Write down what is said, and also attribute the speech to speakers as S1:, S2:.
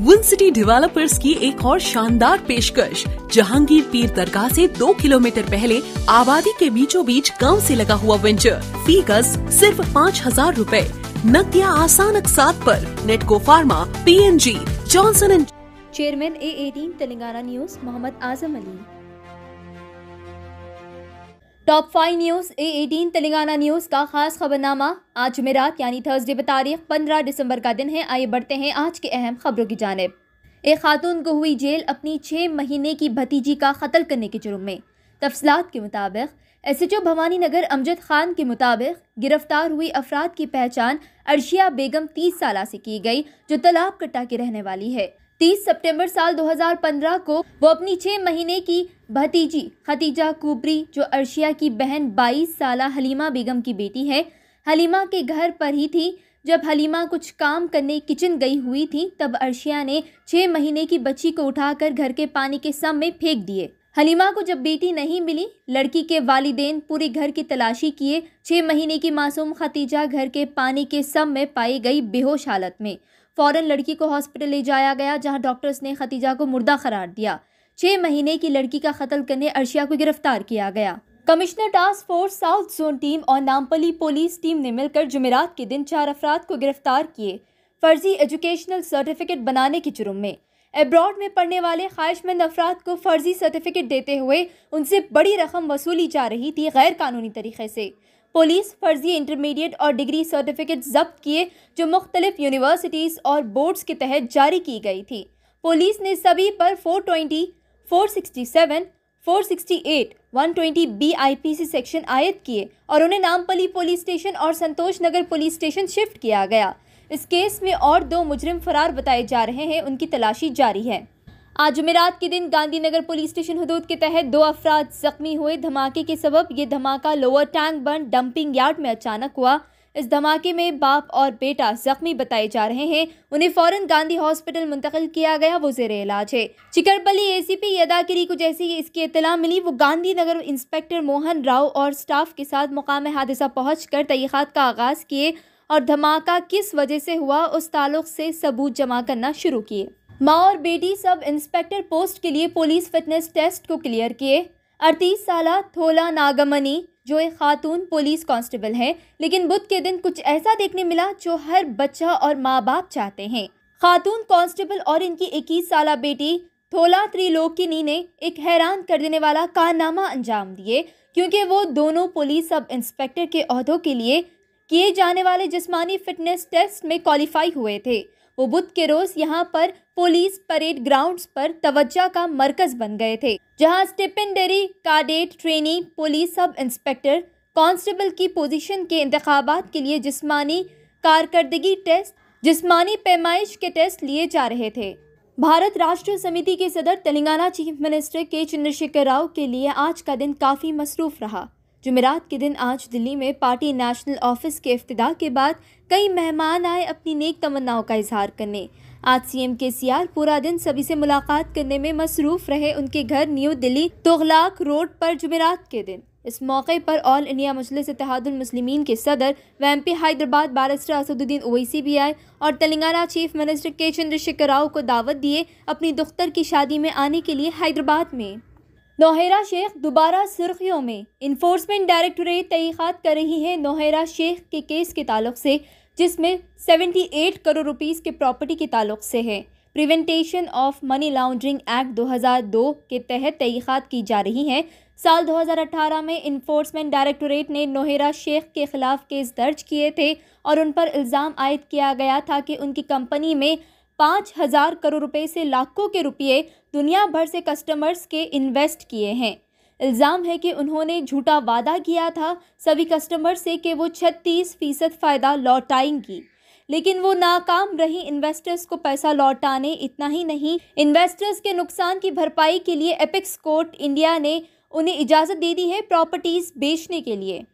S1: win city developers की एक और शानदार पेशकश जहांगीर पीर दरगाह से दो किलोमीटर पहले आबादी के बीचों बीच गाँव ऐसी लगा हुआ वेंचर फीकस सिर्फ पाँच हजार रूपए नकदिया आसान अक्सात पर Natco pharma P N G Johnson and chairman A eighteen Telangana news Mohammed Azam Ali top five news A eighteen Telangana news का खास खबरनामा आज जुमेरात यानी थर्सडे बतारीख पंद्रह दिसंबर का दिन है आइए बढ़ते हैं आज के अहम खबरों की जानब एक खातून को हुई जेल अपनी छः महीने की भतीजी का कत्ल करने के जुर्म में तफसलात के मुताबिक S H O Bhavani Nagar Amjad Khan के मुताबिक गिरफ्तार हुई अफराद की पहचान अर्शिया बेगम तीस साल से की गई जो तालाब कट्टा की रहने वाली है 30 सितंबर साल 2015 को वो अपनी छह महीने की भतीजी खतीजा कुबरी जो अर्शिया की बहन 22 साल हलीमा बेगम की बेटी है हलीमा के घर पर ही थी जब हलीमा कुछ काम करने किचन गई हुई थी तब अर्शिया ने छह महीने की बच्ची को उठाकर घर के पानी के सम में फेंक दिए हलीमा को जब बेटी नहीं मिली लड़की के वालिदेन पूरे घर की तलाशी किए छह महीने की मासूम खतीजा घर के पानी के सम में पाई गई बेहोश हालत में फ़ौरन लड़की को हॉस्पिटल ले जाया गया जहां डॉक्टर्स ने खतीजा को मुर्दा करार दिया छह महीने की लड़की का कत्ल करने अर्शिया को गिरफ्तार किया गया commissioner task force south zone team और नामपली पुलिस टीम ने मिलकर जुमेरात के दिन चार अफराद को गिरफ्तार किए फर्जी एजुकेशनल सर्टिफिकेट बनाने के जुर्म में एब्रॉड में पढ़ने वाले ख्वाहिशमंद अफराद को फर्जी सर्टिफिकेट देते हुए उनसे बड़ी रकम वसूली जा रही थी गैर कानूनी तरीके से पुलिस फर्जी इंटरमीडिएट और डिग्री सर्टिफिकेट जब्त किए जो मुख्तलिफ यूनिवर्सिटीज़ और बोर्ड्स के तहत जारी की गई थी पुलिस ने सभी पर 420, 467, 468, 120 बी सी सेक्शन आयद किए और उन्हें नामपली पुलिस स्टेशन और Santosh Nagar police station shift किया गया इस केस में और दो मुजरिम फरार बताए जा रहे हैं उनकी तलाशी जारी है आज जमेरात के दिन गांधीनगर पुलिस स्टेशन हदूद के तहत दो अफराद जख्मी हुए धमाके के सबब ये धमाका lower tank bund dumping yard में अचानक हुआ इस धमाके में बाप और बेटा जख्मी बताए जा रहे हैं उन्हें फौरन गांधी हॉस्पिटल मुंतकिल किया गया वो जेर इलाज है चिकरपली एसीपी यदागिरी को जैसे ही इसकी इतला मिली वो गांधीनगर इंस्पेक्टर मोहन राव और स्टाफ के साथ मुकाम हादसा पहुँच कर तहकीक़ात का आगाज़ किए और धमाका किस वजह से हुआ उस ताल्लुक से सबूत जमा करना शुरू किए माँ और बेटी सब इंस्पेक्टर पोस्ट के लिए पुलिस फिटनेस टेस्ट को क्लियर किए अड़तीस साल थोला नागमनी जो एक खातून पुलिस कांस्टेबल हैं लेकिन बुध के दिन कुछ ऐसा देखने मिला जो हर बच्चा और माँ बाप चाहते हैं खातून कांस्टेबल और इनकी इक्कीस साल बेटी थोला त्रिलोकिनी ने एक हैरान कर देने वाला कारनामा अंजाम दिए क्योंकि वो दोनों पुलिस सब इंस्पेक्टर के अहदों के लिए किए जाने वाले जिस्मानी फिटनेस टेस्ट में क्वालिफाई हुए थे वो बुध के रोज यहाँ पर पुलिस परेड ग्राउंड्स पर तवज्जा का मरकज बन गए थे जहाँ stipendiary cadet trainee police sub inspector constable की पोजीशन के इंतबात के लिए जिस्मानी कारकर्दगी टेस्ट जिस्मानी पैमाइश के टेस्ट लिए जा रहे थे भारत राष्ट्र समिति के सदर तेलंगाना चीफ मिनिस्टर के चंद्रशेखर राव के लिए आज का दिन काफ़ी मसरूफ रहा जुमेरात के दिन आज दिल्ली में पार्टी नेशनल ऑफिस के अफ्तदा के बाद कई मेहमान आए अपनी नेक तमन्नाओं का इजहार करने आज सीएम आर पूरा दिन सभी से मुलाकात करने में मसरूफ रहे उनके घर न्यू दिल्ली तोगलाक रोड पर जुमेरात के दिन इस मौके पर ऑल इंडिया मजलिस मुस्लिमीन के सदर व M P Hyderabad barrister Asaduddin Owaisi भी आए और तेलंगाना चीफ मिनिस्टर के चंद्रशेखर राव को दावत दिए अपनी दुख्तर की शादी में आने के लिए हैदराबाद में नोहेरा शेख दोबारा सुर्खियों में इन्फोर्समेंट डायरेक्टोरेट तहकीक़ात कर रही है नोहरा शेख के केस के ताल्लुक से जिसमें 78 करोड़ रुपीस के प्रॉपर्टी के ताल्लुक से है prevention of money laundering act 2002 के तहत तहकीक़ात की जा रही है साल 2018 में इन्फोर्समेंट डायरेक्टोरेट ने नोहेरा शेख के ख़िलाफ़ केस दर्ज किए थे और उन पर इल्ज़ाम आयद किया गया था कि उनकी कंपनी में पाँच हजार करोड़ रुपए से लाखों के रुपये दुनिया भर से कस्टमर्स के इन्वेस्ट किए हैं इल्ज़ाम है कि उन्होंने झूठा वादा किया था सभी कस्टमर से कि वो छत्तीस फीसद फ़ायदा लौटाएंगी लेकिन वो नाकाम रही इन्वेस्टर्स को पैसा लौटाने इतना ही नहीं इन्वेस्टर्स के नुकसान की भरपाई के लिए एपिक्स कोर्ट इंडिया ने उन्हें इजाज़त दे दी है प्रॉपर्टीज़ बेचने के लिए